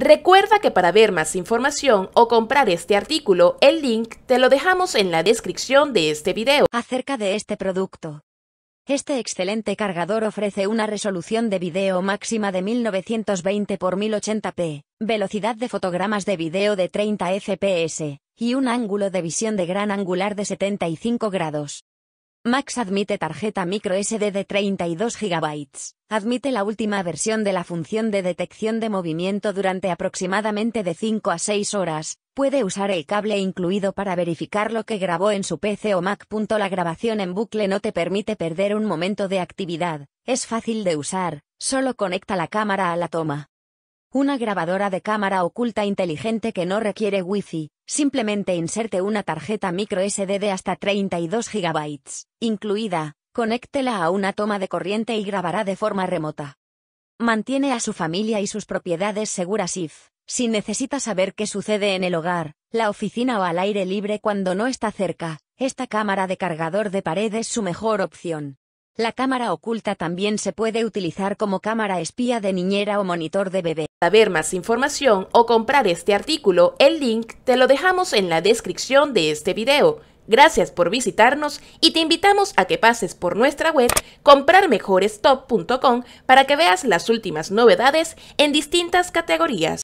Recuerda que para ver más información o comprar este artículo, el link te lo dejamos en la descripción de este video. Acerca de este producto. Este excelente cargador ofrece una resolución de video máxima de 1920 x 1080p, velocidad de fotogramas de video de 30 fps, y un ángulo de visión de gran angular de 75 grados. Max admite tarjeta micro SD de 32 GB. Admite la última versión de la función de detección de movimiento durante aproximadamente de 5 a 6 horas. Puede usar el cable incluido para verificar lo que grabó en su PC o Mac. La grabación en bucle no te permite perder un momento de actividad. Es fácil de usar, solo conecta la cámara a la toma. Una grabadora de cámara oculta inteligente que no requiere Wi-Fi, Simplemente inserte una tarjeta micro SD de hasta 32 GB, incluida, conéctela a una toma de corriente y grabará de forma remota. Mantiene a su familia y sus propiedades seguras if, si necesita saber qué sucede en el hogar, la oficina o al aire libre cuando no está cerca, esta cámara de cargador de pared es su mejor opción. La cámara oculta también se puede utilizar como cámara espía de niñera o monitor de bebé. Para ver más información o comprar este artículo, el link te lo dejamos en la descripción de este video. Gracias por visitarnos y te invitamos a que pases por nuestra web comprarmejorestop.com para que veas las últimas novedades en distintas categorías.